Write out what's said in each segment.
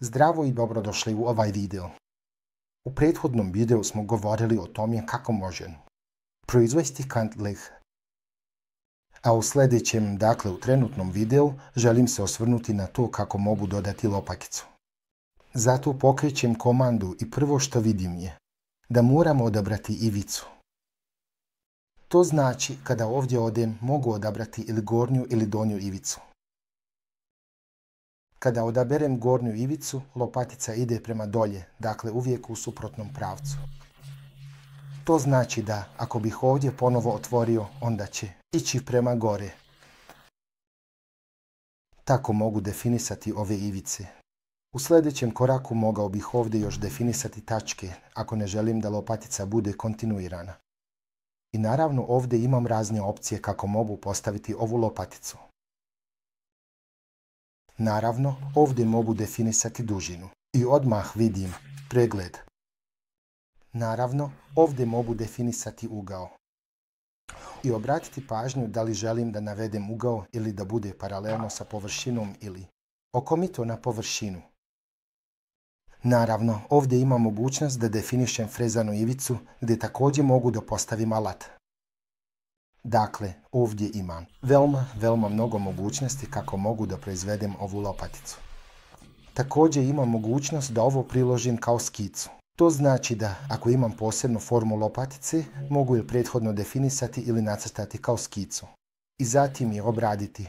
Zdravo i dobrodošli u ovaj video. U prethodnom videu smo govorili o tome kako možemo proizvesti kant A u sljedećem, dakle u trenutnom videu, želim se osvrnuti na to kako mogu dodati lopakicu. Zato pokrećem komandu i prvo što vidim je da moramo odabrati ivicu. To znači kada ovdje odem mogu odabrati ili gornju ili donju ivicu. Kada odaberem gornju ivicu, lopatica ide prema dolje, dakle uvijek u suprotnom pravcu. To znači da, ako bih ovdje ponovo otvorio, onda će ići prema gore. Tako mogu definisati ove ivice. U sljedećem koraku mogao bih ovdje još definisati tačke, ako ne želim da lopatica bude kontinuirana. I naravno ovdje imam razne opcije kako mogu postaviti ovu lopaticu. Naravno, ovdje mogu definisati dužinu i odmah vidim pregled. Naravno, ovdje mogu definisati ugao. I obratiti pažnju da li želim da navedem ugao ili da bude paralelno sa površinom ili okomito na površinu. Naravno, ovdje imam mogućnost da definišem frezanu ivicu gdje također mogu da postavim alat Dakle, ovdje imam veoma, veoma mnogo mogućnosti kako mogu da proizvedem ovu lopaticu. Također imam mogućnost da ovo priložim kao skicu. To znači da ako imam posebnu formu lopatice, mogu je prethodno definisati ili nacrtati kao skicu. I zatim je obraditi.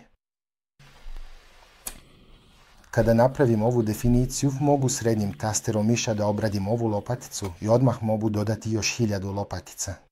Kada napravim ovu definiciju, mogu srednjim tasterom miša da obradim ovu lopaticu i odmah mogu dodati još hiljadu lopatica.